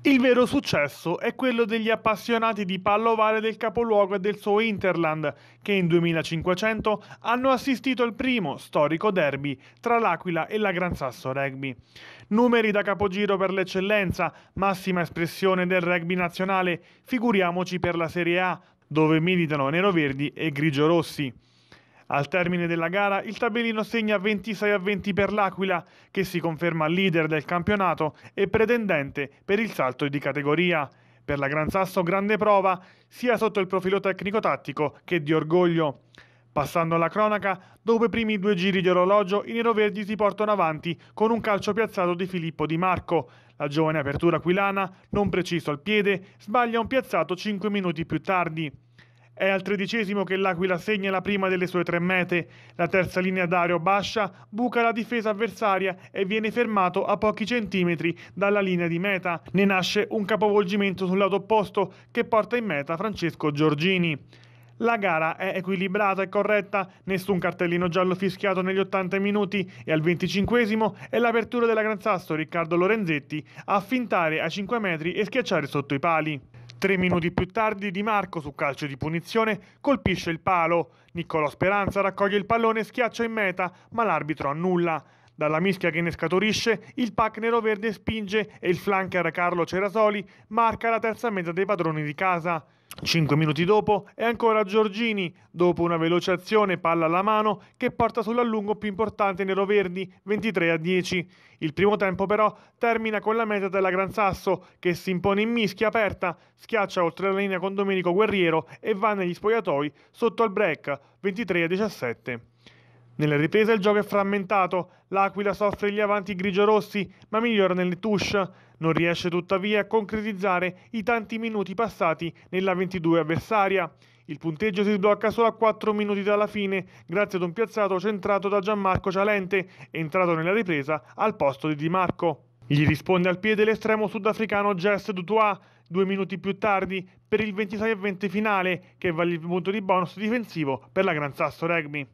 Il vero successo è quello degli appassionati di pallovare del capoluogo e del suo Interland, che in 2500 hanno assistito al primo storico derby tra l'Aquila e la Gran Sasso Rugby. Numeri da capogiro per l'eccellenza, massima espressione del rugby nazionale, figuriamoci per la Serie A, dove militano neroverdi e grigio-rossi. Al termine della gara il tabellino segna 26 a 20 per l'Aquila, che si conferma leader del campionato e pretendente per il salto di categoria. Per la Gran Sasso grande prova, sia sotto il profilo tecnico-tattico che di orgoglio. Passando alla cronaca, dopo i primi due giri di orologio, i neroverdi si portano avanti con un calcio piazzato di Filippo Di Marco. La giovane apertura aquilana, non preciso al piede, sbaglia un piazzato 5 minuti più tardi. È al tredicesimo che l'Aquila segna la prima delle sue tre mete. La terza linea Dario Bascia buca la difesa avversaria e viene fermato a pochi centimetri dalla linea di meta. Ne nasce un capovolgimento sul lato opposto che porta in meta Francesco Giorgini. La gara è equilibrata e corretta, nessun cartellino giallo fischiato negli 80 minuti e al 25 è l'apertura della Gran Sasso Riccardo Lorenzetti a fintare a 5 metri e schiacciare sotto i pali. Tre minuti più tardi Di Marco su calcio di punizione colpisce il palo. Niccolò Speranza raccoglie il pallone e schiaccia in meta, ma l'arbitro annulla. Dalla mischia che ne scaturisce, il pack nero-verde spinge e il flanker Carlo Cerasoli marca la terza mezza dei padroni di casa. Cinque minuti dopo è ancora Giorgini, dopo una veloce azione palla alla mano che porta sull'allungo più importante Nero Verdi, 23 a 10. Il primo tempo però termina con la meta della Gran Sasso che si impone in mischia aperta, schiaccia oltre la linea con Domenico Guerriero e va negli spogliatoi sotto al break 23 a 17. Nella ripresa il gioco è frammentato, l'Aquila soffre gli avanti grigio-rossi ma migliora nelle touche, non riesce tuttavia a concretizzare i tanti minuti passati nella 22 avversaria. Il punteggio si sblocca solo a 4 minuti dalla fine grazie ad un piazzato centrato da Gianmarco Cialente, entrato nella ripresa al posto di Di Marco. Gli risponde al piede l'estremo sudafricano Jess Dutois, due minuti più tardi per il 26-20 finale che vale il punto di bonus difensivo per la Gran Sasso Rugby.